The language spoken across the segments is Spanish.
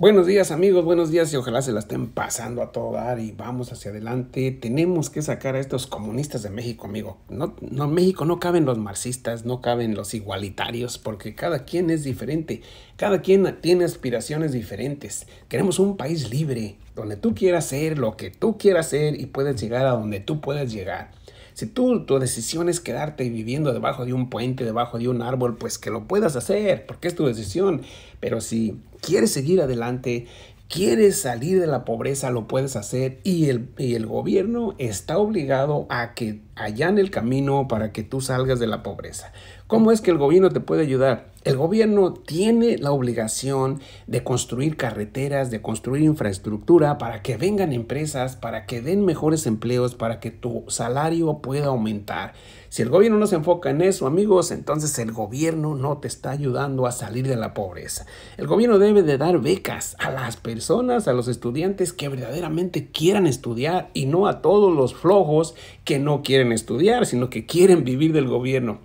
Buenos días amigos, buenos días y ojalá se la estén pasando a todo dar y vamos hacia adelante. Tenemos que sacar a estos comunistas de México, amigo. No, no, México no caben los marxistas, no caben los igualitarios, porque cada quien es diferente, cada quien tiene aspiraciones diferentes. Queremos un país libre, donde tú quieras ser, lo que tú quieras ser y puedes llegar a donde tú puedas llegar. Si tú tu decisión es quedarte viviendo debajo de un puente, debajo de un árbol, pues que lo puedas hacer, porque es tu decisión. Pero si quieres seguir adelante quieres salir de la pobreza, lo puedes hacer y el, gobierno está obligado a que en el camino para que tú salgas de la pobreza. ¿Cómo es que el gobierno te puede ayudar? El gobierno tiene la obligación de construir carreteras, de construir infraestructura para que vengan empresas, para que den mejores empleos, para que tu salario pueda aumentar. Si el gobierno no se enfoca en eso, amigos, entonces el gobierno no te está ayudando a salir de la pobreza. El gobierno debe de dar becas a las personas, a los estudiantes que verdaderamente quieran estudiar y no a todos los flojos que no quieren estudiar, sino que quieren vivir del gobierno.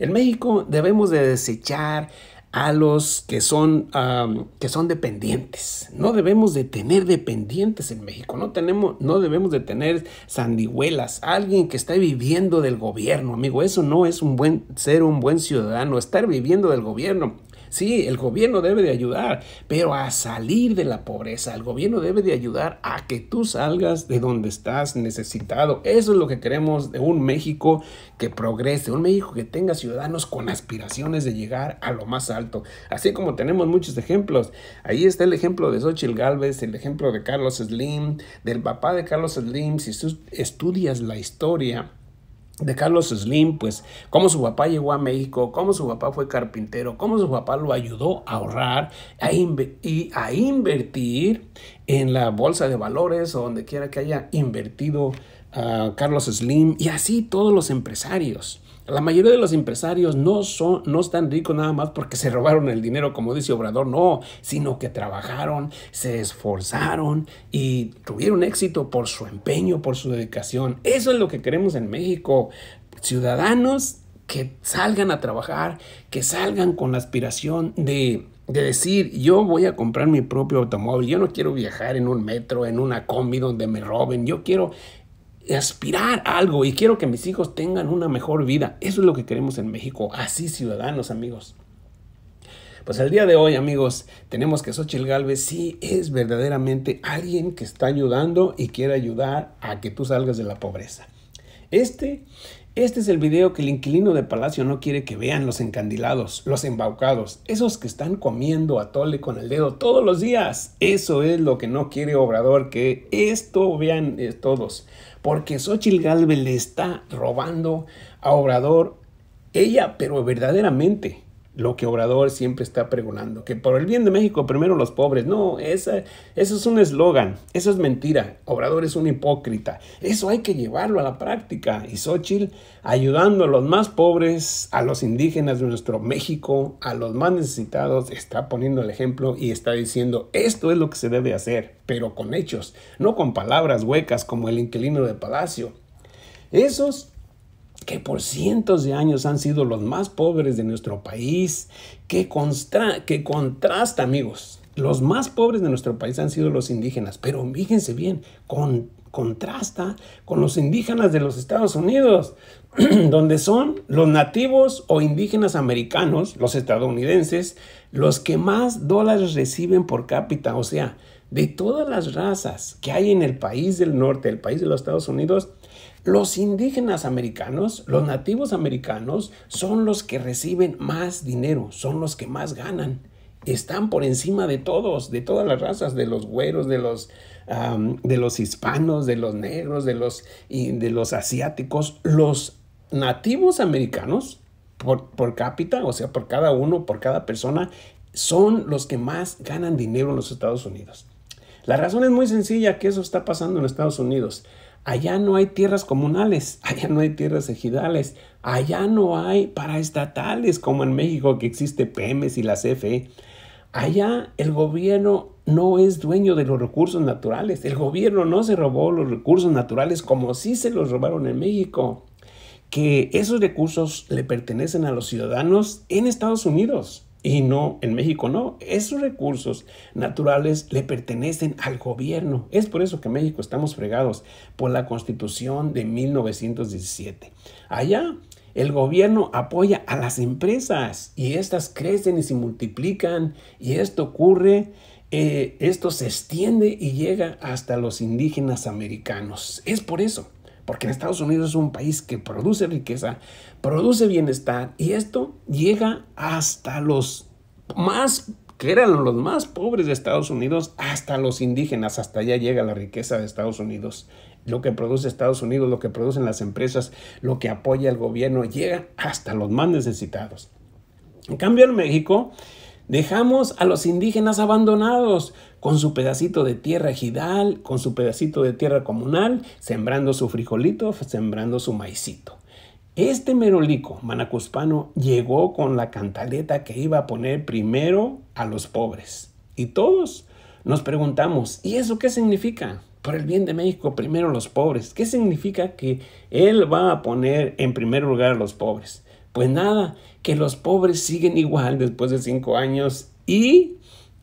En México debemos de desechar a los que son, que son dependientes. No debemos de tener dependientes en México, no, tenemos, no debemos de tener sandihuelas, alguien que está viviendo del gobierno, amigo. Eso no es un buen ser un buen ciudadano, estar viviendo del gobierno. Sí, el gobierno debe de ayudar, pero a salir de la pobreza, el gobierno debe de ayudar a que tú salgas de donde estás necesitado. Eso es lo que queremos de un México que progrese, un México que tenga ciudadanos con aspiraciones de llegar a lo más alto. Así como tenemos muchos ejemplos. Ahí está el ejemplo de Xochitl Galvez, el ejemplo de Carlos Slim, del papá de Carlos Slim. Si tú estudias la historia, de Carlos Slim, pues cómo su papá llegó a México, cómo su papá fue carpintero, cómo su papá lo ayudó a ahorrar a y a invertir en la bolsa de valores o donde quiera que haya invertido Carlos Slim y así todos los empresarios. La mayoría de los empresarios no, son, no están ricos nada más porque se robaron el dinero, como dice Obrador, no, sino que trabajaron, se esforzaron y tuvieron éxito por su empeño, por su dedicación. Eso es lo que queremos en México. Ciudadanos que salgan a trabajar, que salgan con la aspiración de, de decir, yo voy a comprar mi propio automóvil, yo no quiero viajar en un metro, en una combi donde me roben, yo quiero aspirar algo y quiero que mis hijos tengan una mejor vida. Eso es lo que queremos en México, así ciudadanos, amigos. Pues el día de hoy, amigos, tenemos que Xochitl Galvez si es verdaderamente alguien que está ayudando y quiere ayudar a que tú salgas de la pobreza. Este, este es el video que el inquilino de Palacio no quiere que vean los encandilados, los embaucados, esos que están comiendo a tole con el dedo todos los días. Eso es lo que no quiere Obrador, que esto vean eh, todos porque Xochitl Galvez le está robando a Obrador ella, pero verdaderamente lo que Obrador siempre está pregonando, que por el bien de México primero los pobres. No, eso es un eslogan, eso es mentira. Obrador es un hipócrita. Eso hay que llevarlo a la práctica. Y Xochitl ayudando a los más pobres, a los indígenas de nuestro México, a los más necesitados, está poniendo el ejemplo y está diciendo, esto es lo que se debe hacer, pero con hechos, no con palabras huecas como el inquilino de Palacio. Esos que por cientos de años han sido los más pobres de nuestro país, que, que contrasta, amigos, los más pobres de nuestro país han sido los indígenas, pero fíjense bien, contrasta con los indígenas de los Estados Unidos, donde son los nativos o indígenas americanos, los estadounidenses, los que más dólares reciben por cápita, o sea, de todas las razas que hay en el país del norte, el país de los Estados Unidos, los indígenas americanos, los nativos americanos, son los que reciben más dinero, son los que más ganan. Están por encima de todos, de todas las razas, de los güeros, de los, de los hispanos, de los negros, de los, de los asiáticos. Los nativos americanos, por, por cápita, o sea, por cada uno, por cada persona, son los que más ganan dinero en los Estados Unidos. La razón es muy sencilla que eso está pasando en Estados Unidos. Allá no hay tierras comunales, allá no hay tierras ejidales, allá no hay paraestatales como en México que existe PEMES y la CFE. Allá el gobierno no es dueño de los recursos naturales. El gobierno no se robó los recursos naturales como sí se los robaron en México. Que esos recursos le pertenecen a los ciudadanos en Estados Unidos. Y no, en México no, esos recursos naturales le pertenecen al gobierno. Es por eso que en México estamos fregados por la constitución de 1917. Allá el gobierno apoya a las empresas y estas crecen y se multiplican y esto ocurre, eh, esto se extiende y llega hasta los indígenas americanos. Es por eso porque en Estados Unidos es un país que produce riqueza, produce bienestar y esto llega hasta los más que eran los más pobres de Estados Unidos, hasta los indígenas, hasta allá llega la riqueza de Estados Unidos. Lo que produce Estados Unidos, lo que producen las empresas, lo que apoya el gobierno, llega hasta los más necesitados. En cambio, en México, Dejamos a los indígenas abandonados con su pedacito de tierra ejidal, con su pedacito de tierra comunal, sembrando su frijolito, sembrando su maicito. Este merolico manacuspano llegó con la cantaleta que iba a poner primero a los pobres. Y todos nos preguntamos, ¿y eso qué significa? Por el bien de México, primero los pobres. ¿Qué significa que él va a poner en primer lugar a los pobres? Pues nada, que los pobres siguen igual después de cinco años y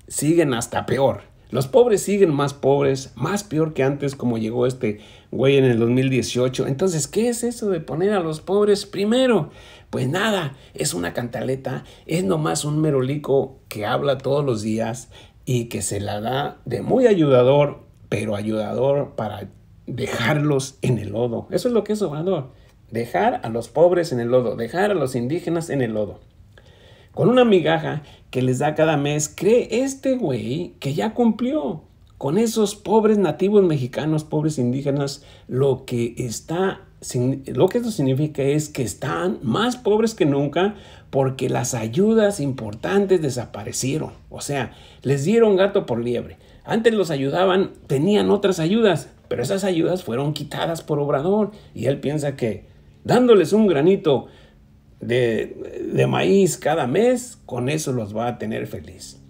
siguen hasta peor. Los pobres siguen más pobres, más peor que antes como llegó este güey en el 2018. Entonces, ¿qué es eso de poner a los pobres primero? Pues nada, es una cantaleta, es nomás un merolico que habla todos los días y que se la da de muy ayudador, pero ayudador para dejarlos en el lodo. Eso es lo que es Obrador dejar a los pobres en el lodo, dejar a los indígenas en el lodo. Con una migaja que les da cada mes, cree este güey que ya cumplió con esos pobres nativos mexicanos, pobres indígenas, lo que está lo que esto significa es que están más pobres que nunca porque las ayudas importantes desaparecieron. O sea, les dieron gato por liebre. Antes los ayudaban, tenían otras ayudas, pero esas ayudas fueron quitadas por Obrador y él piensa que dándoles un granito de, maíz cada mes, con eso los va a tener feliz.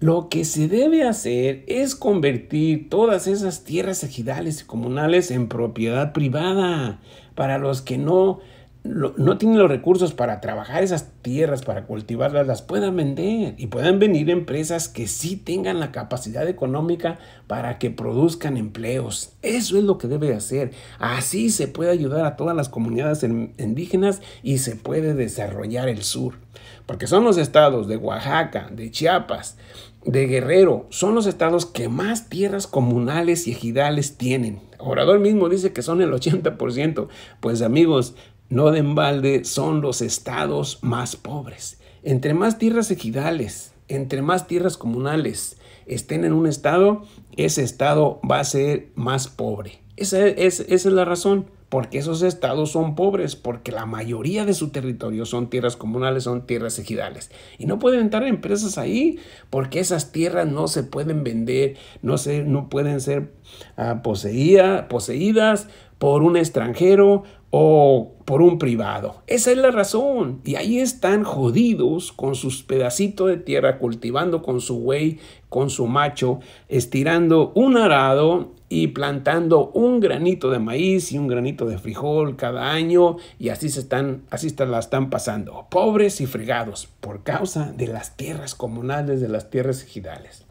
Lo que se debe hacer es convertir todas esas tierras ejidales y comunales en propiedad privada para los que no no tienen los recursos para trabajar esas tierras, para cultivarlas, las puedan vender y puedan venir empresas que sí tengan la capacidad económica para que produzcan empleos. Eso es lo que debe hacer. Así se puede ayudar a todas las comunidades indígenas y se puede desarrollar el sur. Porque son los estados de Oaxaca, de Chiapas, de Guerrero, son los estados que más tierras comunales y ejidales tienen. orador mismo dice que son el 80%. Pues amigos, no de embalde son los estados más pobres. Entre más tierras ejidales, entre más tierras comunales estén en un estado, ese estado va a ser más pobre. Esa es, la razón, porque esos estados son pobres, porque la mayoría de su territorio son tierras comunales, son tierras ejidales. Y no pueden entrar empresas ahí, porque esas tierras no se pueden vender, no, no pueden ser ah, poseídas por un extranjero o por un privado. Esa es la razón. Y ahí están jodidos con sus pedacitos de tierra, cultivando con su güey, con su macho, estirando un arado y plantando un granito de maíz y un granito de frijol cada año y así se están, así se la están pasando, pobres y fregados por causa de las tierras comunales, de las tierras ejidales.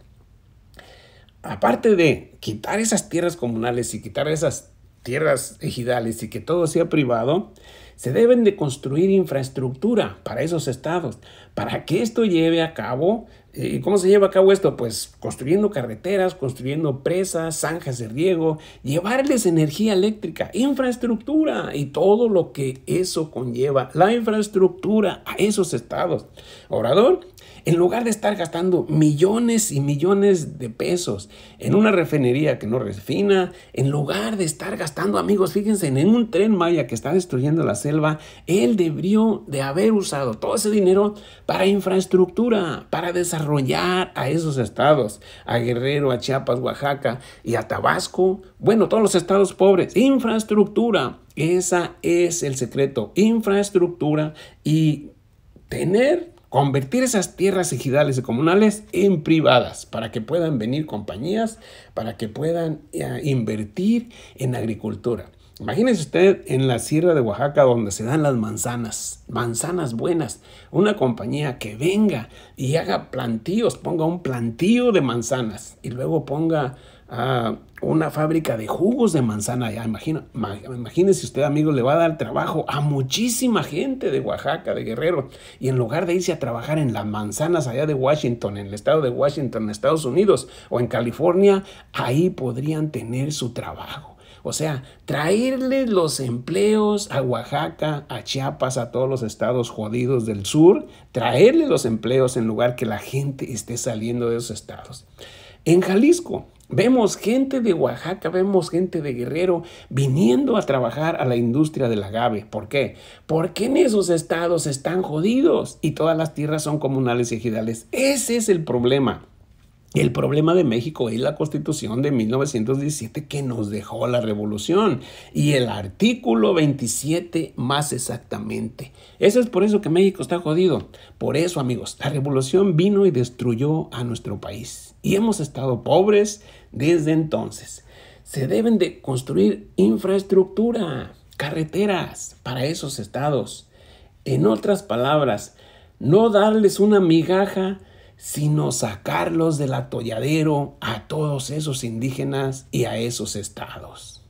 Aparte de quitar esas tierras comunales y quitar esas tierras ejidales y que todo sea privado, se deben de construir infraestructura para esos estados, para que esto lleve a cabo eh, ¿Y cómo se lleva a cabo esto? Pues construyendo carreteras, construyendo presas, zanjas de riego, llevarles energía eléctrica, infraestructura y todo lo que eso conlleva, la infraestructura a esos estados. Obrador, en lugar de estar gastando millones y millones de pesos en una refinería que no refina, en lugar de estar gastando, amigos, fíjense, en un tren Maya que está destruyendo la selva, él debió de haber usado todo ese dinero para infraestructura, para desarrollar Desarrollar a esos estados, a Guerrero, a Chiapas, Oaxaca y a Tabasco. Bueno, todos los estados pobres, infraestructura. Esa es el secreto, infraestructura y tener convertir esas tierras ejidales y comunales en privadas para que puedan venir compañías, para que puedan eh, invertir en agricultura imagínese usted en la Sierra de Oaxaca donde se dan las manzanas, manzanas buenas, una compañía que venga y haga plantíos, ponga un plantío de manzanas y luego ponga ah, una fábrica de jugos de manzana. Ya, imagino, usted, amigo, le va a dar trabajo a muchísima gente de Oaxaca, de Guerrero, y en lugar de irse a trabajar en las manzanas allá de Washington, en el estado de Washington, Estados Unidos o en California, ahí podrían tener su trabajo. O sea, traerle los empleos a Oaxaca, a Chiapas, a todos los estados jodidos del sur, traerle los empleos en lugar que la gente esté saliendo de esos estados. En Jalisco, Vemos gente de Oaxaca, vemos gente de Guerrero viniendo a trabajar a la industria del agave. ¿Por qué? Porque en esos estados están jodidos y todas las tierras son comunales y ejidales. Ese es el problema. El problema de México es la constitución de 1917 que nos dejó la revolución y el artículo 27 más exactamente. Eso es por eso que México está jodido. Por eso amigos, la revolución vino y destruyó a nuestro país y hemos estado pobres desde entonces. Se deben de construir infraestructura, carreteras para esos estados. En otras palabras, no darles una migaja sino sacarlos del atolladero a todos esos indígenas y a esos estados.